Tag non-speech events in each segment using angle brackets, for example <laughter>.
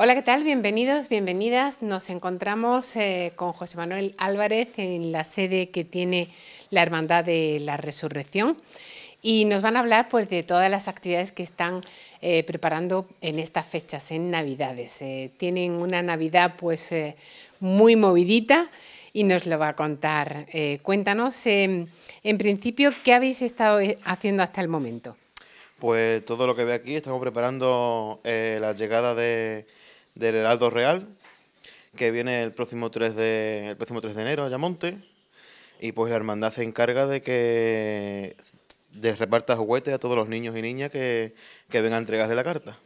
Hola, ¿qué tal? Bienvenidos, bienvenidas. Nos encontramos eh, con José Manuel Álvarez en la sede que tiene la Hermandad de la Resurrección y nos van a hablar pues, de todas las actividades que están eh, preparando en estas fechas, en Navidades. Eh, tienen una Navidad pues, muy movidita y nos lo va a contar. cuéntanos, em, en principio, ¿qué habéis estado haciendo hasta el momento? Pues todo lo que ve aquí, estamos preparando la llegada de, del Heraldo Real, que viene el próximo 3 de, el próximo 3 de enero a Yamonte. Y pues la hermandad se encarga de que de reparta juguetes a todos los niños y niñas que, que vengan a entregarle la carta.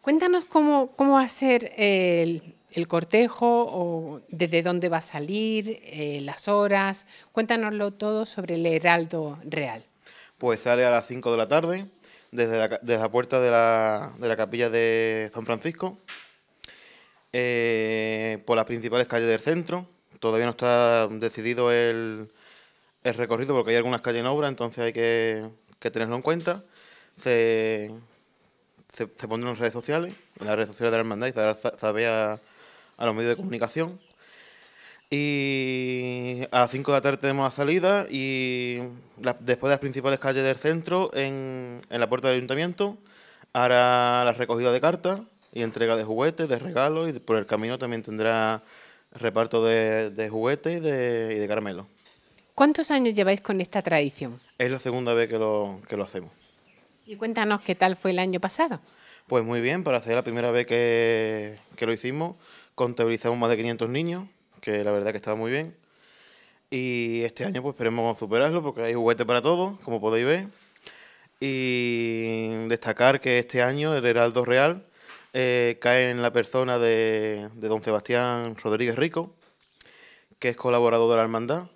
Cuéntanos cómo, va a ser el, cortejo, o desde dónde va a salir, eh, las horas. Cuéntanoslo todo sobre el Heraldo Real. Pues sale a las 5 de la tarde desde la, desde la puerta de la, de la capilla de San Francisco. Eh, por las principales calles del centro. Todavía no está decidido el, recorrido porque hay algunas calles en obra, entonces hay que, tenerlo en cuenta. Se, se, pondrán en redes sociales, en las redes sociales de la hermandad se a, a los medios de comunicación. Y a las 5 de la tarde tenemos la salida y después de las principales calles del centro, en, en la puerta del ayuntamiento, hará la recogida de cartas y entrega de juguetes, de regalos y por el camino también tendrá reparto de, juguetes y de, y caramelo. ¿Cuántos años lleváis con esta tradición? Es la segunda vez que lo, hacemos. Y cuéntanos qué tal fue el año pasado. Pues muy bien, para hacer la primera vez que, lo hicimos, contabilizamos más de 500 niños, que la verdad que estaba muy bien. Y este año pues esperemos superarlo porque hay juguetes para todos, como podéis ver. Y destacar que este año el Heraldo Real eh, cae en la persona de, don Sebastián Rodríguez Rico, que es colaborador de la hermandad,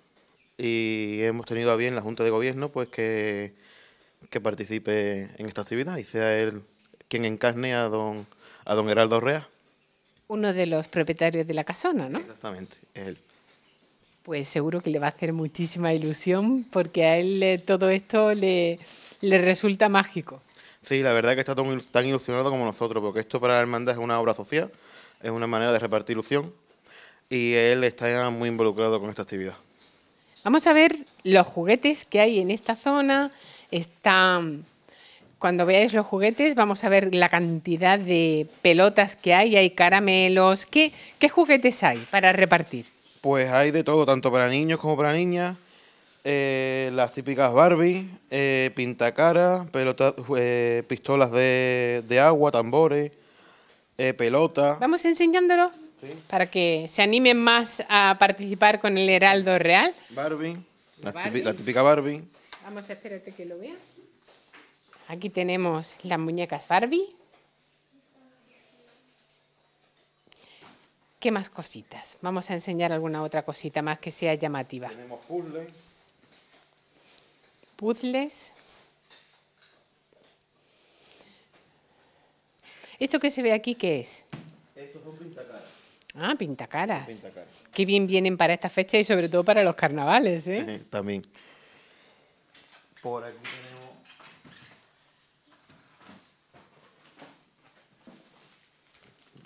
y hemos tenido a bien la Junta de Gobierno pues que, que participe en esta actividad y sea él quien encarne a don, a don Heraldo Rea. Uno de los propietarios de la casona, ¿no? Exactamente, él. Pues seguro que le va a hacer muchísima ilusión porque a él eh, todo esto le resulta mágico. Sí, la verdad es que está tan ilusionado como nosotros, porque esto para la hermandad es una obra social, es una manera de repartir ilusión y él está muy involucrado con esta actividad. Vamos a ver los juguetes que hay en esta zona. cuando veáis los juguetes, vamos a ver la cantidad de pelotas que hay, hay caramelos. qué juguetes hay para repartir? Pues hay de todo, tanto para niños como para niñas. Eh, las típicas Barbie, eh, pinta cara, eh, pistolas de, agua, tambores, pelota. Vamos enseñándolo para que se animen más a participar con el Heraldo Real. Barbie, la, Típica, Barbie. Vamos, espérate que lo vea. Aquí tenemos las muñecas Barbie. ¿Qué más cositas? Vamos a enseñar alguna otra cosita más que sea llamativa. Tenemos puzzles. ¿Esto que se ve aquí qué es? Estos son pintacaras. Ah, pintacaras. pintacaras. Qué bien vienen para esta fecha y sobre todo para los carnavales, ¿eh? <laughs> También. Por aquí tenemos...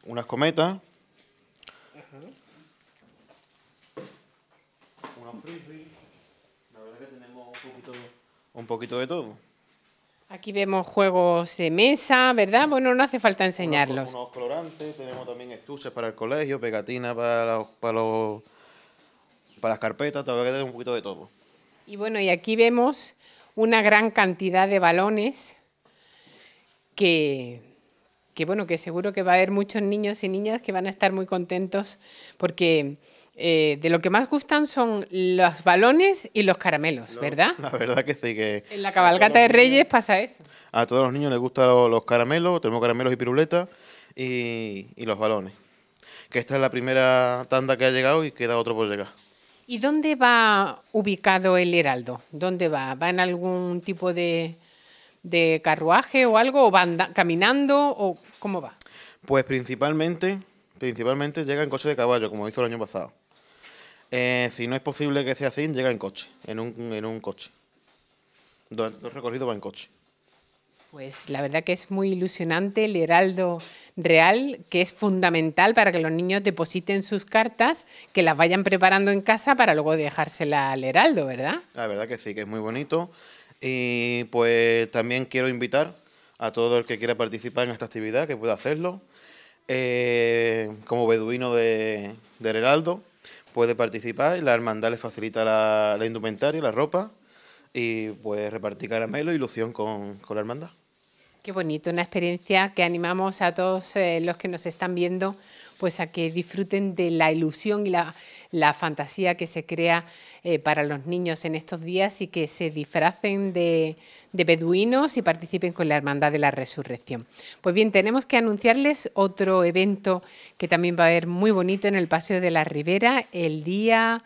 Unas cometas. Una Unos La verdad que tenemos un poquito un poquito de todo. Aquí vemos juegos de mesa, ¿verdad? Bueno, no hace falta enseñarlos. Unos, unos colorantes, tenemos también estuches para el colegio, pegatinas para, para, para las carpetas, te que un poquito de todo. Y bueno, y aquí vemos una gran cantidad de balones que bueno, que seguro que va a haber muchos niños y niñas que van a estar muy contentos porque eh, de lo que más gustan son los balones y los caramelos, ¿verdad? <laughs> La verdad que sí, que... En la cabalgata de Reyes pasa eso. A todos los niños les gustan los, caramelos, tenemos caramelos y piruletas y, los balones. Que esta es la primera tanda que ha llegado y queda otro por llegar. ¿Y dónde va ubicado el heraldo? ¿Dónde va? ¿Va en algún tipo de, carruaje o algo? ¿O va caminando? ¿O cómo va? Pues principalmente, principalmente llega en coche de caballo, como hizo el año pasado. Eh, si no es posible que sea así, llega en coche, en un, coche. Dos, recorridos va en coche. Pues la verdad que es muy ilusionante el Heraldo Real, que es fundamental para que los niños depositen sus cartas, que las vayan preparando en casa para luego dejársela al Heraldo, ¿verdad? La verdad que sí, que es muy bonito. Y pues también quiero invitar a todo el que quiera participar en esta actividad, que pueda hacerlo, eh, como beduino del de Heraldo puede participar, y la hermandad le facilita la, la indumentaria, la ropa y pues repartir caramelo y e ilusión con, con la hermandad. Qué bonito, una experiencia que animamos a todos eh, los que nos están viendo pues a que disfruten de la ilusión y la, fantasía que se crea eh, para los niños en estos días y que se disfracen de, beduinos y participen con la Hermandad de la Resurrección. Pues bien, tenemos que anunciarles otro evento que también va a haber muy bonito en el Paseo de la Ribera el día...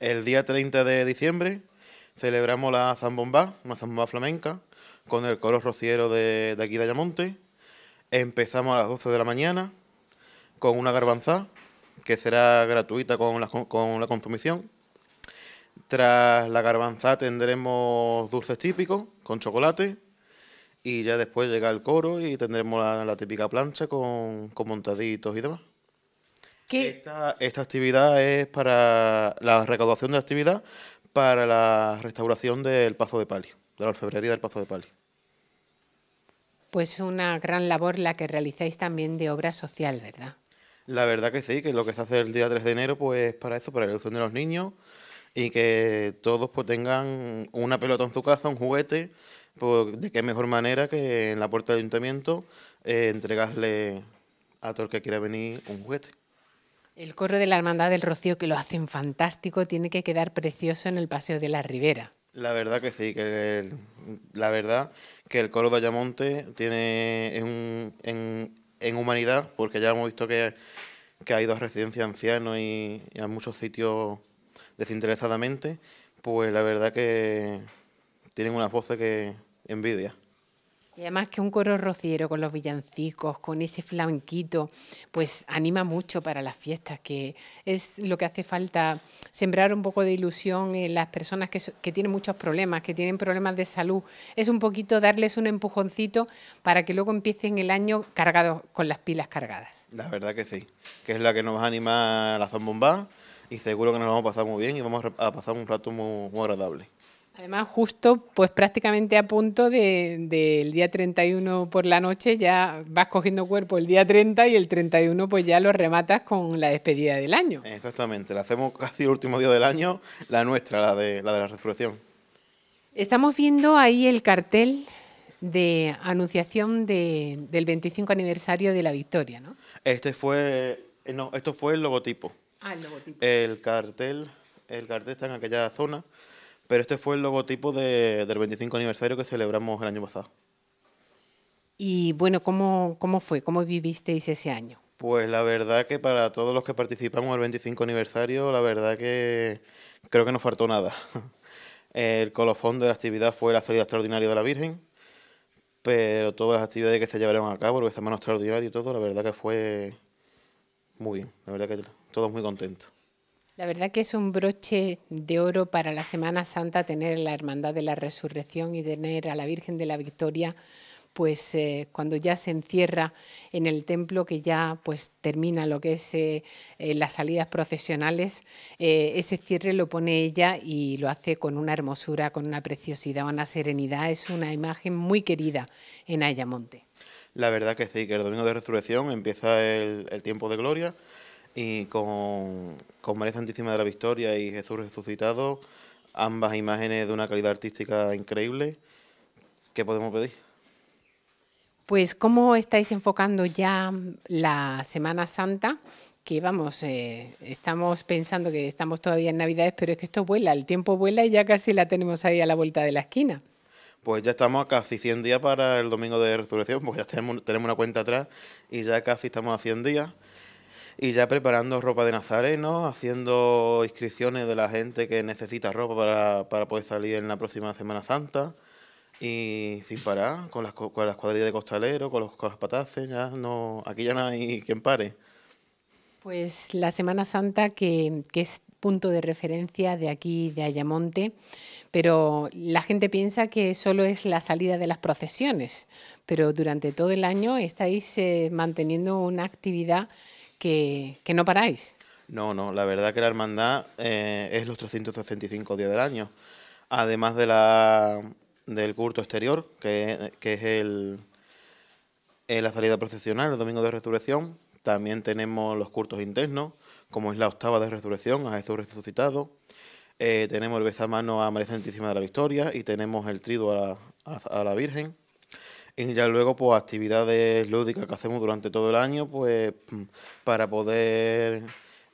El día 30 de diciembre celebramos la zambomba, una zambomba flamenca, con el coro rociero de, aquí de Ayamonte. Empezamos a las 12 de la mañana con una garbanzá, que será gratuita con la, con la consumición. Tras la garbanzá tendremos dulces típicos con chocolate y ya después llega el coro y tendremos la, típica plancha con, con, montaditos y demás. ¿Qué? Esta, esta actividad es para la recaudación de actividad para la restauración del Pazo de Palio, de la orfebrería del Pazo de Palio. Pues una gran labor la que realizáis también de obra social, ¿verdad? La verdad que sí, que lo que se hace el día 3 de enero, pues para eso, para la educación de los niños y que todos pues tengan una pelota en su casa, un juguete, pues de qué mejor manera que en la puerta del ayuntamiento eh, entregarle a todo el que quiera venir un juguete. El Coro de la Hermandad del Rocío, que lo hacen fantástico, tiene que quedar precioso en el Paseo de la Ribera. La verdad que sí, que el, la verdad que el coro de Ayamonte tiene en, humanidad, porque ya hemos visto que, que ha ido a residencias ancianos y, a muchos sitios desinteresadamente, pues la verdad que tienen una voz que envidia. Y además que un coro rociero con los villancicos, con ese flanquito, pues anima mucho para las fiestas, que es lo que hace falta, sembrar un poco de ilusión en las personas que, tienen muchos problemas, que tienen problemas de salud. Es un poquito darles un empujoncito para que luego empiecen el año cargados, con las pilas cargadas. La verdad que sí, que es la que nos va a animar la Zambomba y seguro que nos vamos a pasar muy bien y vamos a pasar un rato muy agradable. Además, justo, pues prácticamente a punto del de, día 31 por la noche, ya vas cogiendo cuerpo el día 30 y el 31 pues ya lo rematas con la despedida del año. Exactamente, la hacemos casi el último día del año, la nuestra, la de la, de resurrección. Estamos viendo ahí el cartel de anunciación del 25 aniversario de la victoria, ¿no? Este fue, eh, no, esto fue el logotipo. Ah, el logotipo. El cartel, el cartel está en aquella zona pero este fue el logotipo del 25 aniversario que celebramos el año pasado. Y bueno, ¿cómo, cómo fue? ¿Cómo vivisteis ese año? Pues la verdad que para todos los que participamos en el 25 aniversario, la verdad que creo que no faltó nada. <laughs> El colofón de la actividad fue la salida extraordinaria de la Virgen, pero todas las actividades que se llevaron a cabo, el mano extraordinaria y todo, la verdad que fue muy bien. La verdad que todos muy contentos. La verdad que es un broche de oro para la Semana Santa tener la Hermandad de la Resurrección y tener a la Virgen de la Victoria pues eh, cuando ya se encierra en el templo, que ya pues termina lo que es eh, eh, las salidas procesionales, ese cierre lo pone ella y lo hace con una hermosura, con una preciosidad, una serenidad. Es una imagen muy querida en Ayamonte. La verdad que sí, que el Domingo de Resurrección empieza el tiempo de gloria y con, con María Santísima de la Victoria y Jesús resucitado, ambas imágenes de una calidad artística increíble. ¿Qué podemos pedir? Pues cómo estáis enfocando ya la Semana Santa, que vamos, eh, estamos pensando que estamos todavía en Navidades, pero es que esto vuela, el tiempo vuela y ya casi la tenemos ahí a la vuelta de la esquina. Pues ya estamos a casi 100 días para el Domingo de Resurrección, porque ya tenemos, tenemos una cuenta atrás y ya casi estamos a 100 días y ya preparando ropa de nazareno, haciendo inscripciones de la gente que necesita ropa para, poder salir en la próxima Semana Santa y sin parar, con las, con las cuadrillas de costalero, con, los, las pataces, ya no, aquí ya no hay quien pare. Pues la Semana Santa, que, es punto de referencia de aquí, de Ayamonte, pero la gente piensa que solo es la salida de las procesiones, pero durante todo el año estáis eh, manteniendo una actividad que, no paráis. No, no, la verdad que la hermandad eh, es los 365 días del año. Además del culto exterior, que, es la salida procesional, el domingo de resurrección, también tenemos los cultos internos, como es la octava de resurrección, a Jesús resucitado. Eh, tenemos el besamano a María Santísima de la Victoria y tenemos el trido a la Virgen y ya luego pues actividades lúdicas que hacemos durante todo el año pues para poder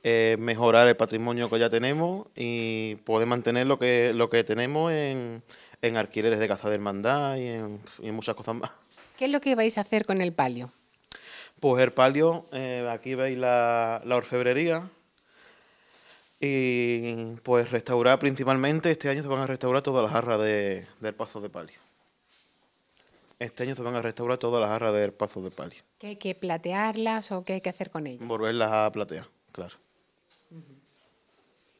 eh, mejorar el patrimonio que ya tenemos y poder mantener lo que lo que tenemos en, en alquileres de caza de hermandad y en, muchas cosas más. ¿Qué es lo que vais a hacer con el palio? Pues el palio, eh, aquí veis la, orfebrería, y pues restaurar principalmente, este año se van a restaurar todas las jarras de, del paso de Palio. Este año se van a restaurar todas las arras del Pazo de Palio. ¿Que hay que platearlas o qué hay que hacer con ellas? Volverlas a platear, claro.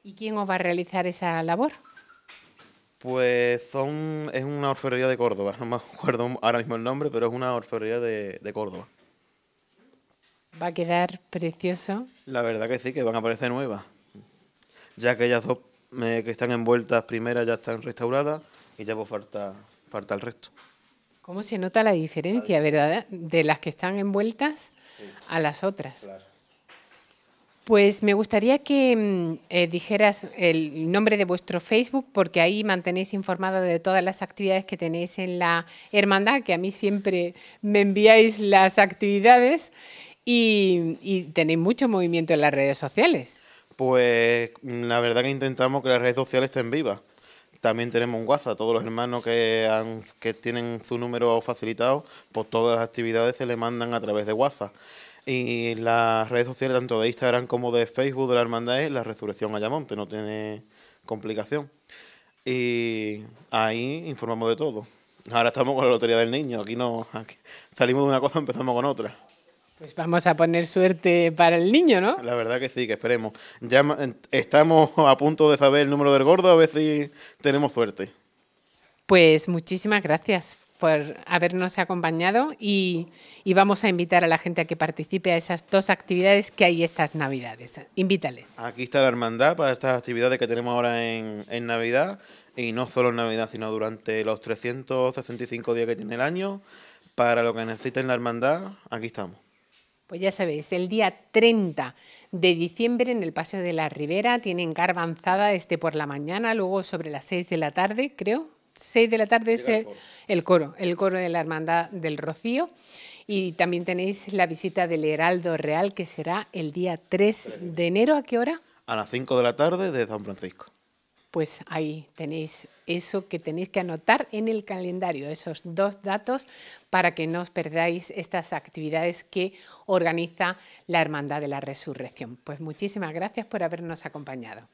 ¿Y quién os va a realizar esa labor? Pues son, es una orferería de Córdoba, no me acuerdo ahora mismo el nombre, pero es una orferería de, Córdoba. Va a quedar precioso. La verdad que sí, que van a aparecer nuevas. Ya que ellas dos eh, que están envueltas primeras ya están restauradas y ya pues falta, falta el resto. ¿Cómo se nota la diferencia, verdad? De las que están envueltas a las otras. Pues me gustaría que mm, eh, dijeras el nombre de vuestro Facebook, porque ahí mantenéis informado de todas las actividades que tenéis en la hermandad, que a mí siempre me enviáis las actividades y, y tenéis mucho movimiento en las redes sociales. Pues mm, la verdad que intentamos que las redes sociales estén vivas. También tenemos un WhatsApp, todos los hermanos que, que tienen su número facilitado, pues todas las actividades se le mandan a través de WhatsApp. Y las redes sociales, tanto de Instagram como de Facebook de la hermandad, es la Resurrección Ayamonte, no tiene complicación. Y ahí informamos de todo. Ahora estamos con la Lotería del Niño, aquí no, salimos de una cosa, empezamos con otra. Pues vamos a poner suerte para el niño, ¿no? La verdad que sí, que esperemos. Ya estamos a punto de saber el número del gordo, a ver si tenemos suerte. Pues muchísimas gracias por habernos acompañado y, vamos a invitar a la gente a que participe a esas dos actividades que hay estas Navidades. Invítales. Aquí está la hermandad para estas actividades que tenemos ahora en, Navidad y no solo en Navidad, sino durante los 365 días que tiene el año. Para lo que necesiten la hermandad, aquí estamos. Pues ya sabéis, el día 30 de diciembre en el Paseo de la Ribera tienen garbanzada este por la mañana, luego sobre las 6 de la tarde, creo. 6 de la tarde es el, el coro, el coro de la Hermandad del Rocío. Y también tenéis la visita del Heraldo Real, que será el día 3 de enero. ¿A qué hora? A las 5 de la tarde de San Francisco pues ahí tenéis eso que tenéis que anotar en el calendario, esos dos datos para que no os perdáis estas actividades que organiza la Hermandad de la Resurrección. Pues muchísimas gracias por habernos acompañado.